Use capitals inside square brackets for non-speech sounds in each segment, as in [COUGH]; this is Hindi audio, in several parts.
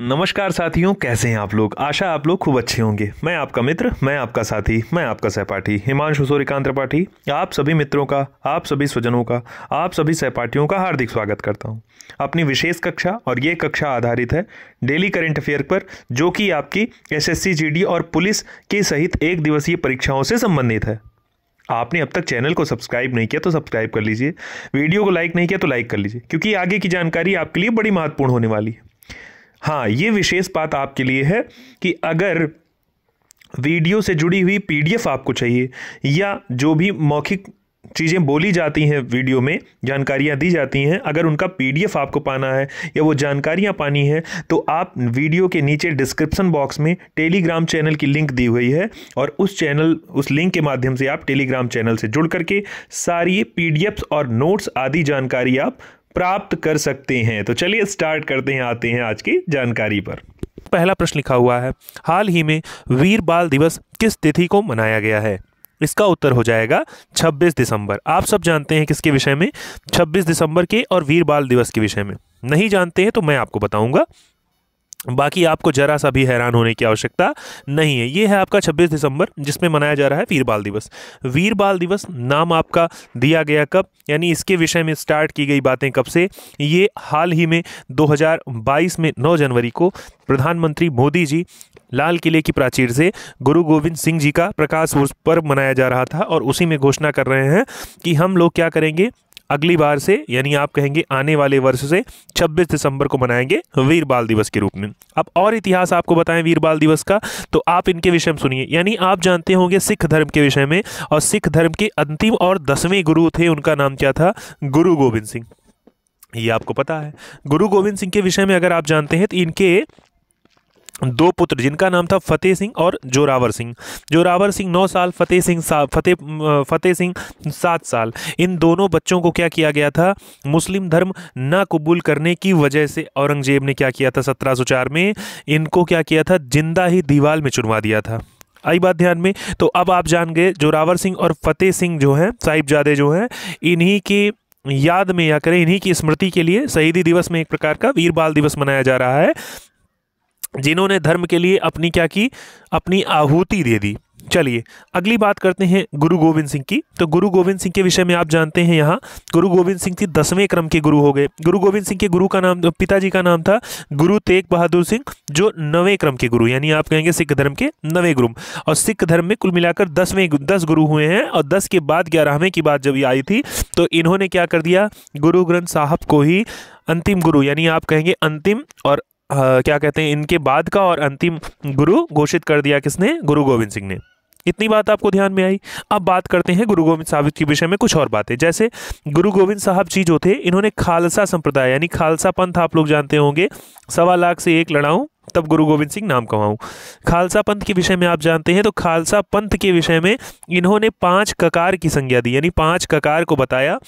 नमस्कार साथियों कैसे हैं आप लोग आशा आप लोग खूब अच्छे होंगे मैं आपका मित्र मैं आपका साथी मैं आपका सहपाठी हिमांशु सूर्यकांत त्रिपाठी आप सभी मित्रों का आप सभी स्वजनों का आप सभी सहपाठियों का हार्दिक स्वागत करता हूं अपनी विशेष कक्षा और ये कक्षा आधारित है डेली करंट अफेयर पर जो कि आपकी एस एस और पुलिस के सहित एक दिवसीय परीक्षाओं से संबंधित है आपने अब तक चैनल को सब्सक्राइब नहीं किया तो सब्सक्राइब कर लीजिए वीडियो को लाइक नहीं किया तो लाइक कर लीजिए क्योंकि आगे की जानकारी आपके लिए बड़ी महत्वपूर्ण होने वाली है हाँ ये विशेष बात आपके लिए है कि अगर वीडियो से जुड़ी हुई पीडीएफ आपको चाहिए या जो भी मौखिक चीज़ें बोली जाती हैं वीडियो में जानकारियाँ दी जाती हैं अगर उनका पीडीएफ आपको पाना है या वो जानकारियाँ पानी हैं तो आप वीडियो के नीचे डिस्क्रिप्शन बॉक्स में टेलीग्राम चैनल की लिंक दी हुई है और उस चैनल उस लिंक के माध्यम से आप टेलीग्राम चैनल से जुड़ करके सारी पी और नोट्स आदि जानकारी आप प्राप्त कर सकते हैं तो चलिए स्टार्ट करते हैं आते हैं आज की जानकारी पर पहला प्रश्न लिखा हुआ है हाल ही में वीर बाल दिवस किस तिथि को मनाया गया है इसका उत्तर हो जाएगा 26 दिसंबर आप सब जानते हैं किसके विषय में 26 दिसंबर के और वीर बाल दिवस के विषय में नहीं जानते हैं तो मैं आपको बताऊंगा बाकी आपको जरा सा भी हैरान होने की आवश्यकता नहीं है ये है आपका 26 दिसंबर जिसमें मनाया जा रहा है वीर बाल दिवस वीर बाल दिवस नाम आपका दिया गया कब यानी इसके विषय में स्टार्ट की गई बातें कब से ये हाल ही में 2022 में 9 जनवरी को प्रधानमंत्री मोदी जी लाल किले की प्राचीर से गुरु गोविंद सिंह जी का प्रकाश पर्व मनाया जा रहा था और उसी में घोषणा कर रहे हैं कि हम लोग क्या करेंगे अगली बार से यानी आप कहेंगे आने वाले वर्ष से 26 दिसंबर को मनाएंगे वीर बाल दिवस के रूप में अब और इतिहास आपको बताएं वीर बाल दिवस का तो आप इनके विषय में सुनिए यानी आप जानते होंगे सिख धर्म के विषय में और सिख धर्म के अंतिम और दसवें गुरु थे उनका नाम क्या था गुरु गोविंद सिंह ये आपको पता है गुरु गोविंद सिंह के विषय में अगर आप जानते हैं तो इनके दो पुत्र जिनका नाम था फतेह सिंह और जोरावर सिंह जोरावर सिंह नौ साल फतेह सिंह फतेह फतेह सिंह सात साल इन दोनों बच्चों को क्या किया गया था मुस्लिम धर्म ना कबूल करने की वजह से औरंगजेब ने क्या किया था सत्रह में इनको क्या किया था जिंदा ही दीवाल में चुनवा दिया था आई बात ध्यान में तो अब आप जान गए जोरावर सिंह और फतेह सिंह जो हैं साहिबजादे जो हैं इन्हीं के याद में या करें इन्हीं की स्मृति के लिए शहीदी दिवस में एक प्रकार का वीर बाल दिवस मनाया जा रहा है जिन्होंने धर्म के लिए अपनी क्या की अपनी आहूति दे दी चलिए अगली बात करते हैं गुरु गोविंद सिंह की तो गुरु गोविंद सिंह के विषय में आप जानते हैं यहाँ गुरु गोविंद सिंह जी दसवें क्रम के गुरु हो गए गुरु गोविंद सिंह के गुरु का नाम पिताजी का नाम था गुरु तेग बहादुर सिंह जो नवे क्रम के गुरु यानी आप कहेंगे सिख धर्म के नवे गुरु और सिख धर्म में कुल मिलाकर दसवें दस गुरु हुए हैं और दस के बाद ग्यारहवें की बात जब ये आई थी तो इन्होंने क्या कर दिया गुरु ग्रंथ साहब को ही अंतिम गुरु यानी आप कहेंगे अंतिम और आ, क्या कहते हैं इनके बाद का और अंतिम गुरु घोषित कर दिया किसने गुरु गोविंद सिंह ने इतनी बात आपको ध्यान में आई अब बात करते हैं गुरु गोविंद साहब के विषय में कुछ और बातें जैसे गुरु गोविंद साहब जी जो थे इन्होंने खालसा संप्रदाय यानी खालसा पंथ आप लोग जानते होंगे सवा लाख से एक लड़ाऊं तब गुरु गोविंद सिंह नाम कमाऊं खालसा पंथ के विषय में आप जानते हैं तो खालसा पंथ के विषय में इन्होंने पांच ककार की संज्ञा दी यानी पांच ककार को बताया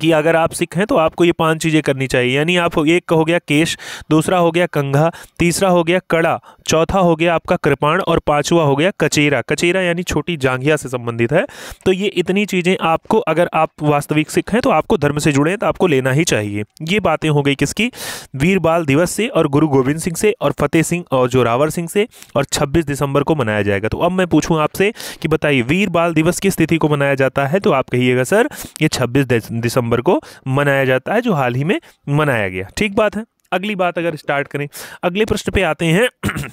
कि अगर आप सिख हैं तो आपको ये पांच चीज़ें करनी चाहिए यानी आप एक हो गया केश दूसरा हो गया कंघा तीसरा हो गया कड़ा चौथा हो गया आपका कृपाण और पांचवा हो गया कचेरा कचेरा यानी छोटी जांघिया से संबंधित है तो ये इतनी चीज़ें आपको अगर आप वास्तविक सिख हैं तो आपको धर्म से जुड़े हैं तो आपको लेना ही चाहिए ये बातें हो गई किसकी वीर बाल दिवस से और गुरु गोविंद सिंह से और फतेह सिंह और जोरावर सिंह से और छब्बीस दिसंबर को मनाया जाएगा तो अब मैं पूछूँ आपसे कि बताइए वीर बाल दिवस किस तिथि को मनाया जाता है तो आप कहिएगा सर ये छब्बीस दिसंबर दिसंबर को मनाया जाता है जो हाल ही में मनाया गया ठीक बात है अगली बात अगर स्टार्ट करें अगले प्रश्न पे आते हैं [CLEARS THROAT]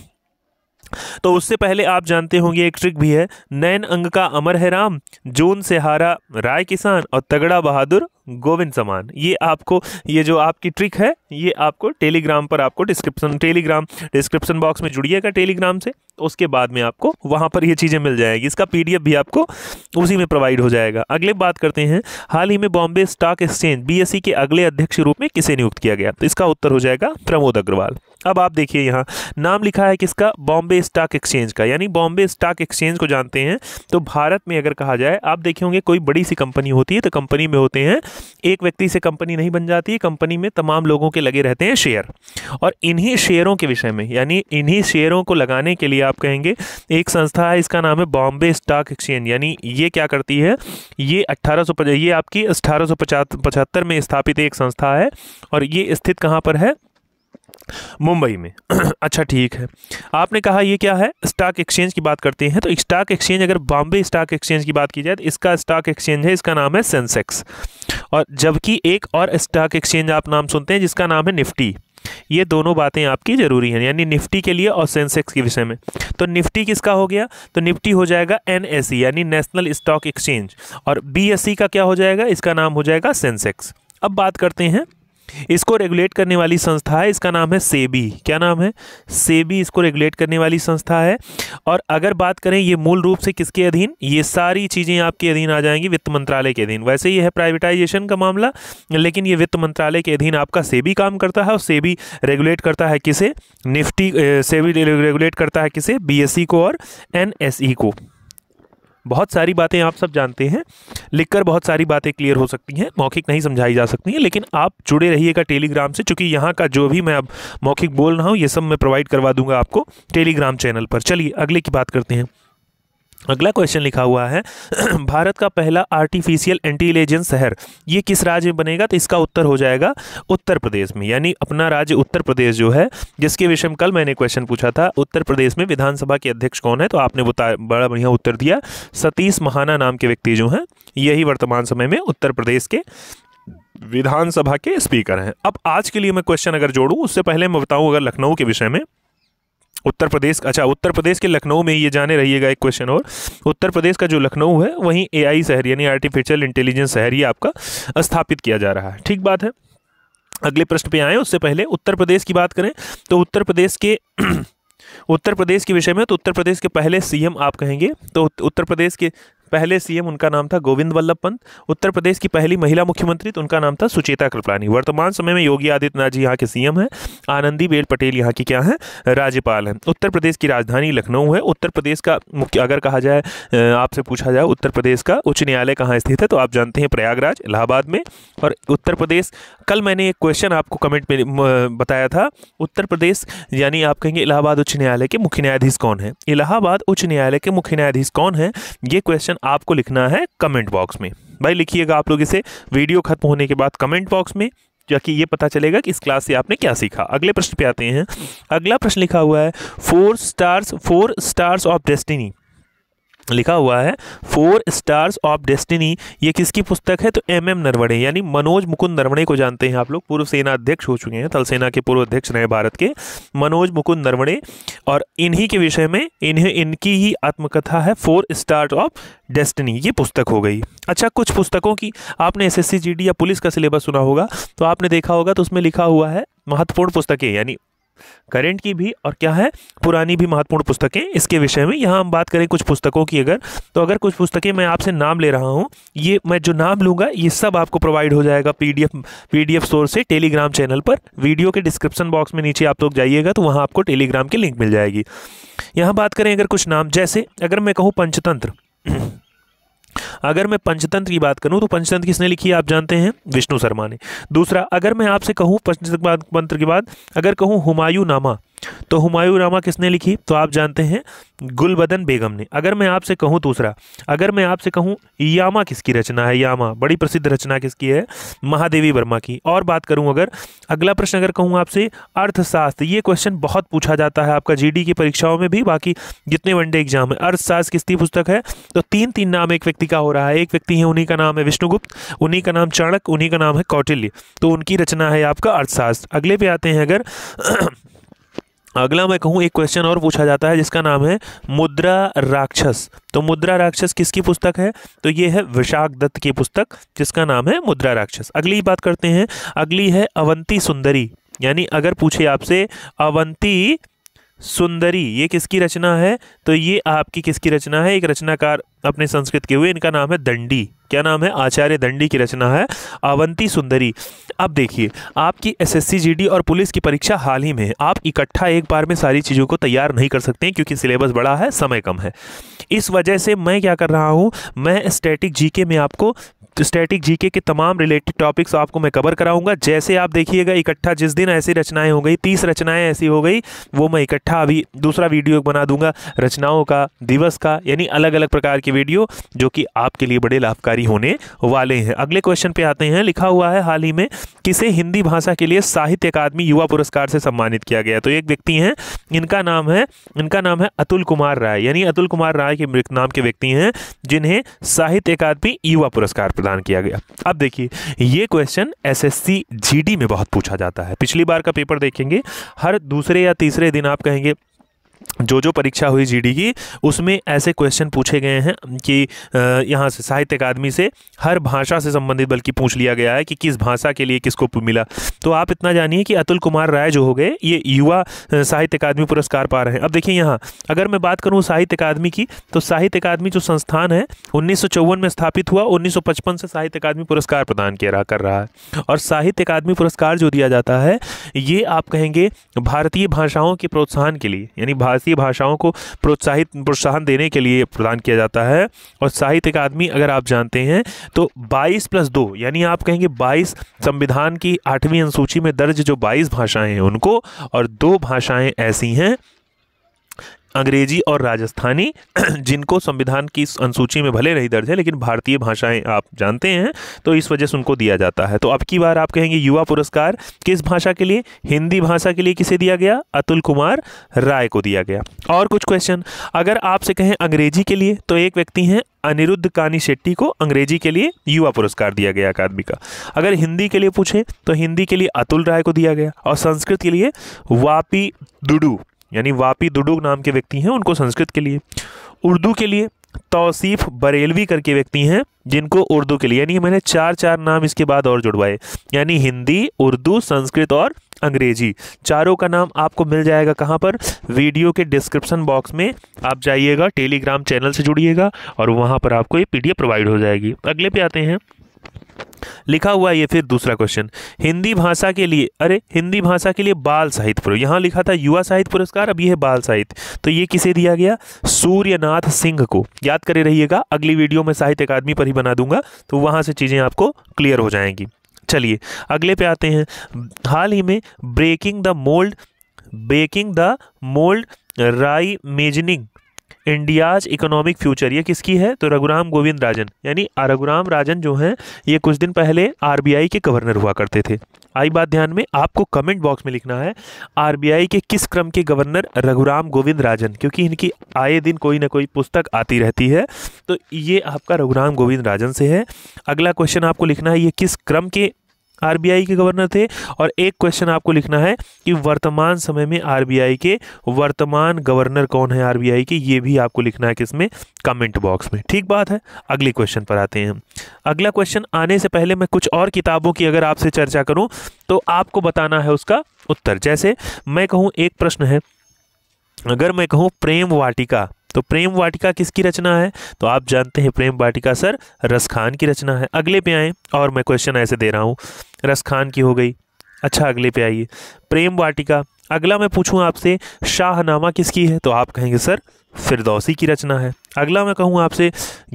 तो उससे पहले आप जानते होंगे एक ट्रिक भी है नैन अंग का अमर है राम जून से हारा राय किसान और तगड़ा बहादुर गोविंद समान ये आपको ये जो आपकी ट्रिक है ये आपको टेलीग्राम पर आपको डिस्क्रिप्शन टेलीग्राम डिस्क्रिप्शन बॉक्स में जुड़िएगा टेलीग्राम से उसके बाद में आपको वहाँ पर ये चीज़ें मिल जाएगी इसका पीडीएफ भी आपको उसी में प्रोवाइड हो जाएगा अगले बात करते हैं हाल ही में बॉम्बे स्टॉक एक्सचेंज बी के अगले अध्यक्ष के रूप में किसे नियुक्त किया गया तो इसका उत्तर हो जाएगा प्रमोद अग्रवाल अब आप देखिए यहाँ नाम लिखा है किसका बॉम्बे स्टॉक एक्सचेंज का यानी बॉम्बे स्टॉक एक्सचेंज को जानते हैं तो भारत में अगर कहा जाए आप देखे होंगे कोई बड़ी सी कंपनी होती है तो कंपनी में होते हैं एक व्यक्ति से कंपनी नहीं बन जाती कंपनी में तमाम लोगों के लगे रहते हैं शेयर और इन्हीं शेयरों के विषय में यानी इन्हीं शेयरों को लगाने के लिए आप कहेंगे एक संस्था है इसका नाम है बॉम्बे स्टॉक एक्सचेंज यानी ये क्या करती है ये अट्ठारह ये आपकी अठारह में स्थापित एक संस्था है और ये स्थित कहाँ पर है मुंबई में [CLEARS THROAT] अच्छा ठीक है आपने कहा ये क्या है स्टॉक एक्सचेंज की बात करते हैं तो स्टॉक एक्सचेंज अगर बॉम्बे स्टॉक एक्सचेंज की बात की जाए तो इसका स्टॉक एक्सचेंज है इसका नाम है सेंसेक्स और जबकि एक और स्टॉक एक्सचेंज आप नाम सुनते हैं जिसका नाम है निफ्टी ये दोनों बातें आपकी ज़रूरी हैं यानी निफ्टी के लिए और सेंसेक्स के विषय में तो निफ्टी किसका हो गया तो निफ्टी हो जाएगा एन यानी नेशनल स्टॉक एक्सचेंज और बी का क्या हो जाएगा इसका नाम हो जाएगा सेंसेक्स अब बात करते हैं इसको रेगुलेट करने वाली संस्था है इसका नाम है सेबी क्या नाम है सेबी इसको रेगुलेट करने वाली संस्था है और अगर बात करें ये मूल रूप से किसके अधीन ये सारी चीज़ें आपके अधीन आ जाएंगी वित्त मंत्रालय के अधीन वैसे ये है प्राइवेटाइजेशन का मामला लेकिन ये वित्त मंत्रालय के अधीन आपका सेबी काम करता है और सेबी रेगुलेट करता है किसे निफ्टी सेबी रेगुलेट करता है किसे बी e को और एन e को बहुत सारी बातें आप सब जानते हैं लिखकर बहुत सारी बातें क्लियर हो सकती हैं मौखिक नहीं समझाई जा सकती हैं लेकिन आप जुड़े रहिएगा टेलीग्राम से चूँकि यहाँ का जो भी मैं अब मौखिक बोल रहा हूँ ये सब मैं प्रोवाइड करवा दूंगा आपको टेलीग्राम चैनल पर चलिए अगले की बात करते हैं अगला क्वेश्चन लिखा हुआ है [CLEARS THROAT] भारत का पहला आर्टिफिशियल इंटेलिजेंस शहर ये किस राज्य में बनेगा तो इसका उत्तर हो जाएगा उत्तर प्रदेश में यानी अपना राज्य उत्तर प्रदेश जो है जिसके विषय में कल मैंने क्वेश्चन पूछा था उत्तर प्रदेश में विधानसभा के अध्यक्ष कौन है तो आपने बड़ा बढ़िया उत्तर दिया सतीश महाना नाम के व्यक्ति जो हैं यही वर्तमान समय में उत्तर प्रदेश के विधानसभा के स्पीकर हैं अब आज के लिए मैं क्वेश्चन अगर जोड़ूँ उससे पहले मैं बताऊँ अगर लखनऊ के विषय में उत्तर प्रदेश अच्छा उत्तर प्रदेश के लखनऊ में ये जाने रहिएगा एक क्वेश्चन और उत्तर प्रदेश का जो लखनऊ है वहीं एआई शहर यानी आर्टिफिशियल इंटेलिजेंस शहर ये आपका स्थापित किया जा रहा है ठीक बात है अगले प्रश्न पे आए उससे पहले उत्तर प्रदेश की बात करें तो उत्तर प्रदेश के [CLEARS THROAT] उत्तर प्रदेश के विषय में तो उत्तर प्रदेश के पहले सीएम आप कहेंगे तो उत्तर प्रदेश के पहले सीएम उनका नाम था गोविंद वल्लभ पंत उत्तर प्रदेश की पहली महिला मुख्यमंत्री तो उनका नाम था सुचेता कृपलानी वर्तमान समय में योगी आदित्यनाथ जी यहाँ के सीएम हैं आनंदीबेन पटेल यहाँ की क्या हैं राज्यपाल हैं उत्तर प्रदेश की राजधानी लखनऊ है उत्तर प्रदेश का मुख्य अगर कहा जाए आपसे पूछा जाए उत्तर प्रदेश का उच्च न्यायालय कहाँ स्थित है तो आप जानते हैं प्रयागराज इलाहाबाद में और उत्तर प्रदेश कल मैंने एक क्वेश्चन आपको कमेंट में बताया था उत्तर प्रदेश यानी आप कहेंगे इलाहाबाद उच्च न्यायालय के मुख्य न्यायाधीश कौन है इलाहाबाद उच्च न्यायालय के मुख्य न्यायाधीश कौन है ये क्वेश्चन आपको लिखना है कमेंट बॉक्स में भाई लिखिएगा आप लोग इसे वीडियो खत्म होने के बाद कमेंट बॉक्स में ताकि ये पता चलेगा कि इस क्लास से आपने क्या सीखा अगले प्रश्न पे आते हैं अगला प्रश्न लिखा हुआ है four stars four stars of destiny लिखा हुआ है फोर स्टार्स ऑफ डेस्टिनी ये किसकी पुस्तक है तो एम एम नरवणे यानी मनोज मुकुंद नरवणे को जानते हैं आप लोग पूर्व सेना अध्यक्ष हो चुके हैं थल सेना के पूर्व अध्यक्ष रहे भारत के मनोज मुकुंद नरवणे और इन्हीं के विषय में इन्हें इनकी ही आत्मकथा है फोर स्टार्स ऑफ डेस्टिनी ये पुस्तक हो गई अच्छा कुछ पुस्तकों की आपने एस एस या पुलिस का सिलेबस सुना होगा तो आपने देखा होगा तो उसमें लिखा हुआ है महत्वपूर्ण पुस्तकें यानी करेंट की भी और क्या है पुरानी भी महत्वपूर्ण पुस्तकें इसके विषय में यहाँ हम बात करें कुछ पुस्तकों की अगर तो अगर कुछ पुस्तकें मैं आपसे नाम ले रहा हूँ ये मैं जो नाम लूँगा ये सब आपको प्रोवाइड हो जाएगा पी डी स्टोर से टेलीग्राम चैनल पर वीडियो के डिस्क्रिप्शन बॉक्स में नीचे आप लोग जाइएगा तो वहाँ आपको टेलीग्राम की लिंक मिल जाएगी यहाँ बात करें अगर कुछ नाम जैसे अगर मैं कहूँ पंचतंत्र अगर मैं पंचतंत्र की बात करूं तो पंचतंत्र किसने लिखी है आप जानते हैं विष्णु शर्मा ने दूसरा अगर मैं आपसे कहूं पंचतंत्र की बात अगर कहूं हुमायूं नामा तो हुमायूं रामा किसने लिखी तो आप जानते हैं गुलबदन बेगम ने अगर मैं आपसे कहूँ दूसरा अगर मैं आपसे कहूँ यामा किसकी रचना है यामा बड़ी प्रसिद्ध रचना किसकी है महादेवी वर्मा की और बात करूँ अगर अगला प्रश्न अगर कहूँ आपसे अर्थशास्त्र ये क्वेश्चन बहुत पूछा जाता है आपका जी की परीक्षाओं में भी बाकी जितने वनडे एग्जाम है अर्थशास्त्र किसकी पुस्तक है तो तीन तीन नाम एक व्यक्ति का हो रहा है एक व्यक्ति है उन्हीं का नाम है विष्णुगुप्त उन्हीं का नाम चाणक उन्हीं का नाम है कौटिल्य तो उनकी रचना है आपका अर्थशास्त्र अगले पे आते हैं अगर अगला मैं कहूँ एक क्वेश्चन और पूछा जाता है जिसका नाम है मुद्रा राक्षस तो मुद्रा राक्षस किसकी पुस्तक है तो ये है विशाख दत्त की पुस्तक जिसका नाम है मुद्रा राक्षस अगली बात करते हैं अगली है अवंती सुंदरी यानी अगर पूछे आपसे अवंती सुंदरी ये किसकी रचना है तो ये आपकी किसकी रचना है एक रचनाकार अपने संस्कृत के हुए इनका नाम है दंडी क्या नाम है आचार्य दंडी की रचना है अवंती सुंदरी अब देखिए आपकी एसएससी जीडी और पुलिस की परीक्षा हाल ही में है आप इकट्ठा एक बार में सारी चीज़ों को तैयार नहीं कर सकते हैं क्योंकि सिलेबस बड़ा है समय कम है इस वजह से मैं क्या कर रहा हूँ मैं स्टैटिक जीके में आपको स्टैटिक जीके के तमाम रिलेटेड टॉपिक्स आपको मैं कवर कराऊंगा जैसे आप देखिएगा इकट्ठा जिस दिन ऐसी रचनाएं हो गई तीस रचनाएं ऐसी हो गई वो मैं इकट्ठा अभी दूसरा वीडियो बना दूंगा रचनाओं का दिवस का यानी अलग अलग प्रकार की वीडियो जो कि आपके लिए बड़े लाभकारी जारी होने वाले हैं अगले क्वेश्चन पे आते हैं लिखा हुआ है हाल ही में किसे हिंदी भाषा के लिए साहित्य अकादमी युवा पुरस्कार से सम्मानित किया गया तो एक व्यक्ति हैं इनका नाम है इनका नाम है अतुल कुमार राय यानी अतुल कुमार राय के नाम के व्यक्ति हैं जिन्हें साहित्य अकादमी युवा पुरस्कार प्रदान किया गया अब देखिए ये क्वेश्चन एस एस में बहुत पूछा जाता है पिछली बार का पेपर देखेंगे हर दूसरे या तीसरे दिन आप कहेंगे जो जो परीक्षा हुई जीडी की उसमें ऐसे क्वेश्चन पूछे गए हैं कि यहाँ से साहित्य अकादमी से हर भाषा से संबंधित बल्कि पूछ लिया गया है कि किस भाषा के लिए किसको मिला तो आप इतना जानिए कि अतुल कुमार राय जो हो गए ये युवा साहित्य अकादमी पुरस्कार पा रहे हैं अब देखिए यहाँ अगर मैं बात करूँ साहित्य अकादमी की तो साहित्य अकादमी जो संस्थान है उन्नीस में स्थापित हुआ उन्नीस से साहित्य अकादमी पुरस्कार प्रदान किया कर रहा है और साहित्य अकादमी पुरस्कार जो दिया जाता है ये आप कहेंगे भारतीय भाषाओं के प्रोत्साहन के लिए यानी भारतीय भाषाओं को प्रोत्साहित प्रोत्साहन देने के लिए प्रदान किया जाता है और साहित्य अकादमी अगर आप जानते हैं तो बाईस प्लस दो यानी आप कहेंगे बाईस संविधान की आठवीं अनुसूची में दर्ज जो बाईस भाषाएं हैं उनको और दो भाषाएं ऐसी हैं अंग्रेजी और राजस्थानी [CLEARS THROAT] जिनको संविधान की अनुसूची में भले नहीं दर्ज है लेकिन भारतीय भाषाएं आप जानते हैं तो इस वजह से उनको दिया जाता है तो अब की बार आप कहेंगे युवा पुरस्कार किस भाषा के लिए हिंदी भाषा के लिए किसे दिया गया अतुल कुमार राय को दिया गया और कुछ क्वेश्चन अगर आपसे कहें अंग्रेजी के लिए तो एक व्यक्ति हैं अनिरुद्ध कानी शेट्टी को अंग्रेजी के लिए युवा पुरस्कार दिया गया अकादमी का अगर हिंदी के लिए पूछें तो हिंदी के लिए अतुल राय को दिया गया और संस्कृत के लिए वापी डुडू यानी वापी दुडुग नाम के व्यक्ति हैं उनको संस्कृत के लिए उर्दू के लिए तौसीफ बरेलवी करके व्यक्ति हैं जिनको उर्दू के लिए यानी मैंने चार चार नाम इसके बाद और जुड़वाए यानी हिंदी उर्दू संस्कृत और अंग्रेजी चारों का नाम आपको मिल जाएगा कहाँ पर वीडियो के डिस्क्रिप्शन बॉक्स में आप जाइएगा टेलीग्राम चैनल से जुड़िएगा और वहाँ पर आपको ये पी प्रोवाइड हो जाएगी अगले पे आते हैं लिखा हुआ ये फिर दूसरा क्वेश्चन हिंदी भाषा के लिए अरे हिंदी भाषा के लिए बाल साहित्य पुरस्कार यहाँ लिखा था युवा साहित्य पुरस्कार अब ये है बाल साहित्य तो ये किसे दिया गया सूर्यनाथ सिंह को याद करे रहिएगा अगली वीडियो में साहित्य अकादमी पर ही बना दूंगा तो वहाँ से चीज़ें आपको क्लियर हो जाएंगी चलिए अगले पे आते हैं हाल ही में breaking the mould breaking the mould reimagining India's economic future ये किसकी है तो रघुराम गोविंद राजन यानी रघुराम राजन जो हैं ये कुछ दिन पहले आरबीआई के गवर्नर हुआ करते थे आई बात ध्यान में आपको कमेंट बॉक्स में लिखना है आरबीआई के किस क्रम के गवर्नर रघुराम गोविंद राजन क्योंकि इनकी आए दिन कोई ना कोई पुस्तक आती रहती है तो ये आपका रघुराम गोविंद राजन से है अगला क्वेश्चन आपको लिखना है ये किस क्रम के आरबीआई के गवर्नर थे और एक क्वेश्चन आपको लिखना है कि वर्तमान समय में आरबीआई के वर्तमान गवर्नर कौन है आरबीआई के ये भी आपको लिखना है किसमें कमेंट बॉक्स में ठीक बात है अगले क्वेश्चन पर आते हैं अगला क्वेश्चन आने से पहले मैं कुछ और किताबों की अगर आपसे चर्चा करूं तो आपको बताना है उसका उत्तर जैसे मैं कहूँ एक प्रश्न है अगर मैं कहूँ प्रेम वाटिका तो प्रेम वाटिका किसकी रचना है तो आप जानते हैं प्रेम वाटिका सर रसखान की रचना है अगले पे आए और मैं क्वेश्चन ऐसे दे रहा हूँ रसखान की हो गई अच्छा अगले पे आइए प्रेम वाटिका अगला मैं पूछूँ आपसे शाहनामा किसकी है तो आप कहेंगे सर फिरदौसी की रचना है अगला मैं कहूँ आपसे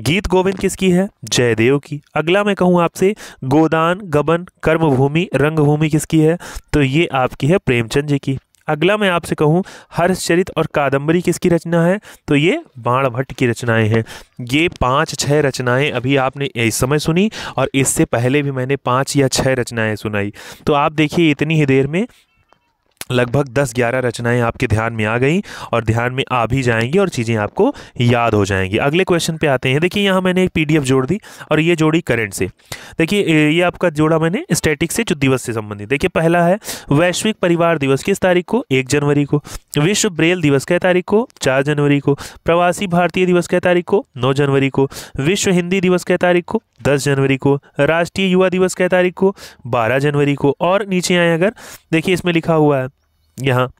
गीत गोविंद किसकी है जयदेव की अगला मैं कहूँ आपसे गोदान गबन कर्मभूमि रंगभूमि किसकी है तो ये आपकी है प्रेमचंद जी की अगला मैं आपसे कहूँ हर्षचरित और कादम्बरी किसकी रचना है तो ये बाण भट्ट की रचनाएं हैं ये पाँच छह रचनाएं अभी आपने इस समय सुनी और इससे पहले भी मैंने पाँच या छः रचनाएं सुनाई तो आप देखिए इतनी ही देर में लगभग 10-11 रचनाएं आपके ध्यान में आ गई और ध्यान में आ भी जाएंगी और चीज़ें आपको याद हो जाएंगी अगले क्वेश्चन पे आते हैं देखिए यहाँ मैंने एक पीडीएफ जोड़ दी और ये जोड़ी करंट से देखिए ये आपका जोड़ा मैंने स्टैटिक से जो दिवस से संबंधित देखिए पहला है वैश्विक परिवार दिवस किस तारीख को एक जनवरी को विश्व ब्रेल दिवस कै तारीख को चार जनवरी को प्रवासी भारतीय दिवस कै तारीख को नौ जनवरी को विश्व हिंदी दिवस कै तारीख को दस जनवरी को राष्ट्रीय युवा दिवस कै तारीख को बारह जनवरी को और नीचे आए अगर देखिए इसमें लिखा हुआ है यहाँ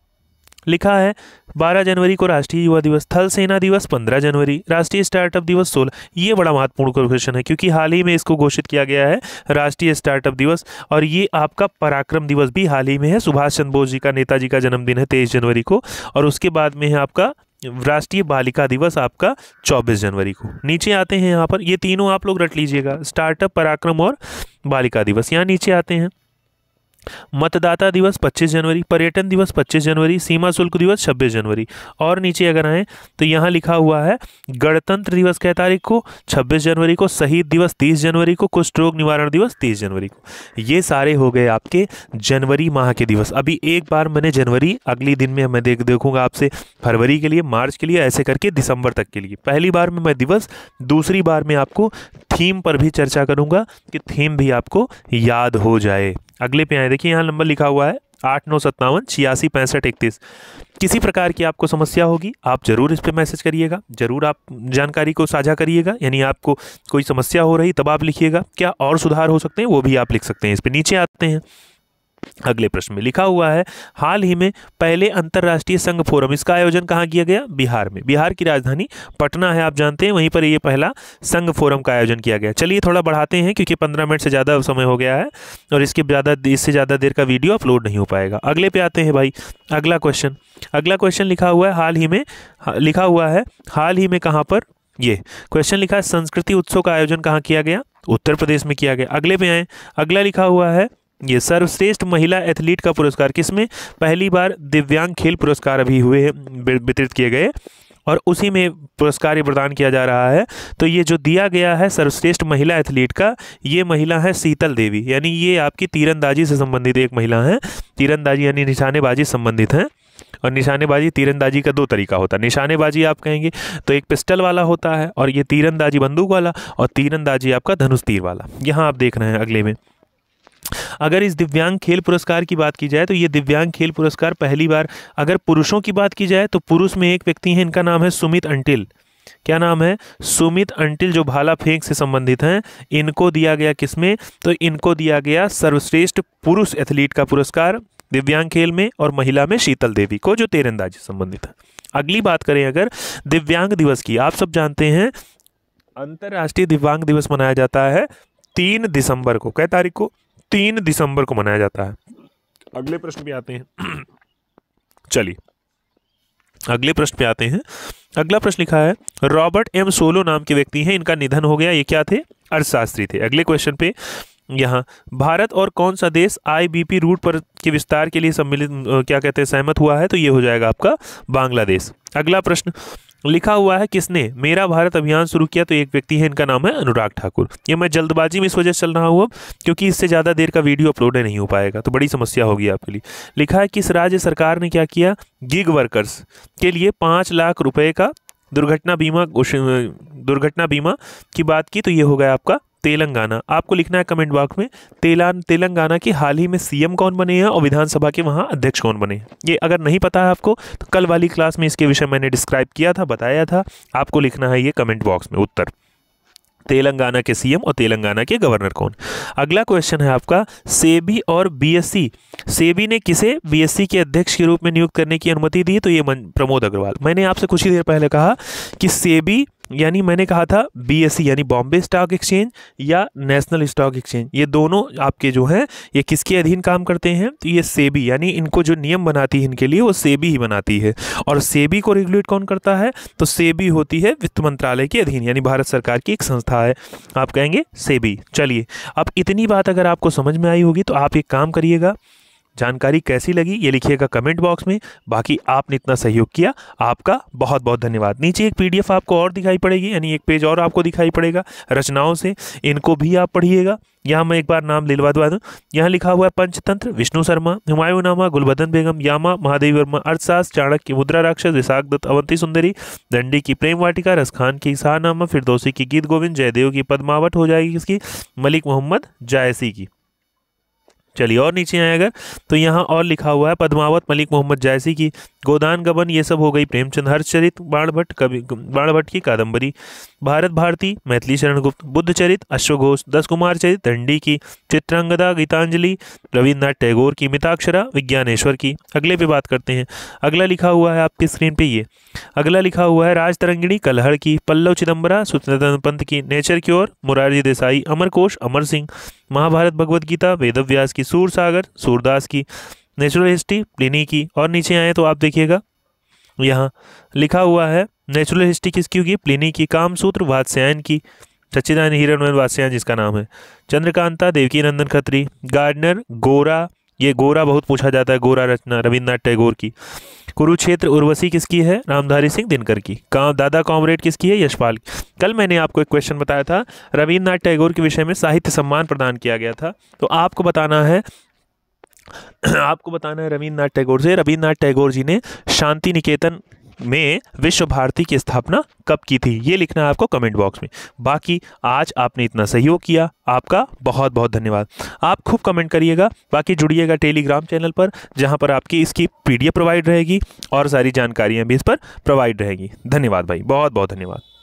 लिखा है 12 जनवरी को राष्ट्रीय युवा दिवस थल सेना दिवस 15 जनवरी राष्ट्रीय स्टार्टअप दिवस 16 ये बड़ा महत्वपूर्ण क्वेश्चन है क्योंकि हाल ही में इसको घोषित किया गया है राष्ट्रीय स्टार्टअप दिवस और ये आपका पराक्रम दिवस भी हाल ही में है सुभाष चंद्र बोस जी का नेताजी का जन्मदिन है तेईस जनवरी को और उसके बाद में है आपका राष्ट्रीय बालिका दिवस आपका 24 जनवरी को नीचे आते हैं यहाँ पर ये तीनों आप लोग रट लीजिएगा स्टार्टअप पराक्रम और बालिका दिवस यहाँ नीचे आते हैं मतदाता दिवस 25 जनवरी पर्यटन दिवस 25 जनवरी सीमा शुल्क दिवस 26 जनवरी और नीचे अगर आए तो यहाँ लिखा हुआ है गणतंत्र दिवस कै तारीख को 26 जनवरी को शहीद दिवस 30 जनवरी को कुष्ठ रोग निवारण दिवस 30 जनवरी को ये सारे हो गए आपके जनवरी माह के दिवस अभी एक बार मैंने जनवरी अगली दिन में मैं देख देखूंगा आपसे फरवरी के लिए मार्च के लिए ऐसे करके दिसंबर तक के लिए पहली बार में मैं दिवस दूसरी बार में आपको थीम पर भी चर्चा करूंगा कि थीम भी आपको याद हो जाए अगले पे आए देखिए यहाँ नंबर लिखा हुआ है आठ नौ सत्तावन छियासी पैंसठ इकतीस किसी प्रकार की आपको समस्या होगी आप ज़रूर इस पर मैसेज करिएगा ज़रूर आप जानकारी को साझा करिएगा यानी आपको कोई समस्या हो रही तब आप लिखिएगा क्या और सुधार हो सकते हैं वो भी आप लिख सकते हैं इस पर नीचे आते हैं अगले प्रश्न में लिखा हुआ है हाल ही में पहले अंतर्राष्ट्रीय संघ फोरम इसका आयोजन कहाँ किया गया बिहार में बिहार की राजधानी पटना है आप जानते हैं वहीं पर ये पहला संघ फोरम का आयोजन किया गया चलिए थोड़ा बढ़ाते हैं क्योंकि पंद्रह मिनट से ज़्यादा समय हो गया है और इसके ज़्यादा इससे ज़्यादा देर का वीडियो अपलोड नहीं हो पाएगा अगले पे आते हैं भाई अगला क्वेश्चन अगला क्वेश्चन लिखा हुआ है हाल ही में लिखा हुआ है हाल ही में कहाँ पर ये क्वेश्चन लिखा है संस्कृति उत्सव का आयोजन कहाँ किया गया उत्तर प्रदेश में किया गया अगले पे आए अगला लिखा हुआ है ये सर्वश्रेष्ठ महिला एथलीट का पुरस्कार किसमें पहली बार दिव्यांग खेल पुरस्कार अभी हुए हैं वितरित किए गए और उसी में पुरस्कार प्रदान किया जा रहा है तो ये जो दिया गया है सर्वश्रेष्ठ महिला एथलीट का ये महिला है शीतल देवी यानी ये आपकी तीरंदाजी से संबंधित एक महिला हैं तीरंदाजी यानी निशानेबाजी संबंधित हैं और निशानेबाजी तीरंदाजी का दो तरीका होता है निशानेबाजी आप कहेंगे तो एक पिस्टल वाला होता है और ये तीरंदाजी बंदूक वाला और तीरंदाजी आपका धनुष तीर वाला यहाँ आप देख रहे हैं अगले में अगर इस दिव्यांग खेल पुरस्कार की बात की जाए तो ये दिव्यांग खेल पुरस्कार पहली बार अगर पुरुषों की बात की जाए तो पुरुष में एक व्यक्ति हैं इनका नाम है सुमित अंटिल क्या नाम है सुमित अंटिल जो भाला फेंक से संबंधित हैं इनको दिया गया किसमें तो इनको दिया गया सर्वश्रेष्ठ पुरुष एथलीट का पुरस्कार दिव्यांग खेल में और महिला में शीतल देवी को जो तेरंदाजी संबंधित है अगली बात करें अगर दिव्यांग दिवस की आप सब जानते हैं अंतर्राष्ट्रीय दिव्यांग दिवस मनाया जाता है तीन दिसंबर को कई तारीख को तीन दिसंबर को मनाया जाता है अगले प्रश्न पे आते हैं [CLEARS THROAT] चलिए अगले प्रश्न पे आते हैं अगला प्रश्न लिखा है रॉबर्ट एम सोलो नाम के व्यक्ति हैं इनका निधन हो गया ये क्या थे अर्थशास्त्री थे अगले क्वेश्चन पे यहाँ भारत और कौन सा देश आईबीपी रूट पर के विस्तार के लिए सम्मिलित क्या कहते हैं सहमत हुआ है तो ये हो जाएगा आपका बांग्लादेश अगला प्रश्न लिखा हुआ है किसने मेरा भारत अभियान शुरू किया तो एक व्यक्ति है इनका नाम है अनुराग ठाकुर ये मैं जल्दबाजी में इस वजह से चल रहा हूँ अब क्योंकि इससे ज़्यादा देर का वीडियो अपलोड नहीं हो पाएगा तो बड़ी समस्या होगी आपके लिए लिखा है किस राज्य सरकार ने क्या किया गिग वर्कर्स के लिए पाँच लाख रुपये का दुर्घटना बीमा दुर्घटना बीमा की बात की तो ये हो गया आपका तेलंगाना आपको लिखना है कमेंट बॉक्स में तेलान तेलंगाना की हाल ही में सीएम कौन बने हैं और विधानसभा के वहाँ अध्यक्ष कौन बने हैं ये अगर नहीं पता है आपको तो कल वाली क्लास में इसके विषय मैंने डिस्क्राइब किया था बताया था आपको लिखना है ये कमेंट बॉक्स में उत्तर तेलंगाना के सीएम और तेलंगाना के गवर्नर कौन अगला क्वेश्चन है आपका सेबी और बीएससी सेबी ने किसे बीएससी के अध्यक्ष के रूप में नियुक्त करने की अनुमति दी तो ये प्रमोद अग्रवाल मैंने आपसे कुछ ही देर पहले कहा कि सेबी यानी मैंने कहा था सी e, यानी बॉम्बे स्टॉक एक्सचेंज या नेशनल स्टॉक एक्सचेंज ये दोनों आपके जो हैं ये किसके अधीन काम करते हैं तो ये सेबी यानी इनको जो नियम बनाती है इनके लिए वो सेबी ही बनाती है और सेबी को रेगुलेट कौन करता है तो सेबी होती है वित्त मंत्रालय के अधीन यानी भारत सरकार की एक संस्था है आप कहेंगे सेबी चलिए अब इतनी बात अगर आपको समझ में आई होगी तो आप एक काम करिएगा जानकारी कैसी लगी ये लिखिएगा कमेंट बॉक्स में बाकी आपने इतना सहयोग किया आपका बहुत बहुत धन्यवाद नीचे एक पीडीएफ आपको और दिखाई पड़ेगी यानी एक पेज और आपको दिखाई पड़ेगा रचनाओं से इनको भी आप पढ़िएगा यहाँ मैं एक बार नाम लिलवा दवा दूँ यहाँ लिखा हुआ है पंचतंत्र विष्णु शर्मा हुमायूं नामा गुलबदन बेगम यामा महादेवी वर्मा अर्थशास चाणक की मुद्रा राक्षस विशाख दत्त अवंती सुंदरी दंडी की प्रेम वाटिका रसखान की शाहनामा फिरदोसी की गीत गोविंद जयदेव की पदमावट हो जाएगी इसकी मलिक मोहम्मद जायसी की चलिए और नीचे आए अगर तो यहाँ और लिखा हुआ है पद्मावत मलिक मोहम्मद जायसी की गोदान गबन ये सब हो गई प्रेमचंद हर्षचरित बाणभट्ट कवि बाणभट्ट की कादम्बरी भारत भारती मैथिली शरणगुप्त चरित अश्वघोष दस कुमार चरित दंडी की चित्रांगदा गीतांजलि रविन्द्रनाथ टैगोर की मिताक्षरा विज्ञानेश्वर की अगले पे बात करते हैं अगला लिखा हुआ है आपकी स्क्रीन पे ये अगला लिखा हुआ है राज तरंगिणी कलहड़ की पल्लव चिदम्बरा सुतंत्र पंत की नेचर की ओर मुरारजी देसाई अमरकोश अमर सिंह महाभारत भगवद गीता वेदव्यास की सूर सागर सूरदास की नेचुरल हिस्ट्री प्लिनी की और नीचे आए तो आप देखिएगा यहाँ लिखा हुआ है नेचुरल हिस्ट्री किसकी होगी प्लिनी की कामसूत्र वात्स्यायन की सच्चिदान हिरन वात्स्यायन जिसका नाम है चंद्रकांता देवकी नंदन खत्री गार्डनर गोरा ये गोरा बहुत पूछा जाता है गोरा रचना रविन्द्रनाथ टैगोर की कुरुक्षेत्र उर्वशी किसकी है रामधारी सिंह दिनकर की का दादा कॉमरेड किसकी है यशपाल की कल मैंने आपको एक क्वेश्चन बताया था रविन्द्रनाथ टैगोर के विषय में साहित्य सम्मान प्रदान किया गया था तो आपको बताना है [CLEARS THROAT] आपको बताना है रविन्द्रनाथ टैगोर से रविन्द्रनाथ टैगोर जी ने शांति निकेतन में विश्व भारती की स्थापना कब की थी ये लिखना है आपको कमेंट बॉक्स में बाकी आज आपने इतना सहयोग किया आपका बहुत बहुत धन्यवाद आप खूब कमेंट करिएगा बाकी जुड़िएगा टेलीग्राम चैनल पर जहाँ पर आपकी इसकी पीडीएफ प्रोवाइड रहेगी और सारी जानकारियाँ भी इस पर प्रोवाइड रहेगी धन्यवाद भाई बहुत बहुत धन्यवाद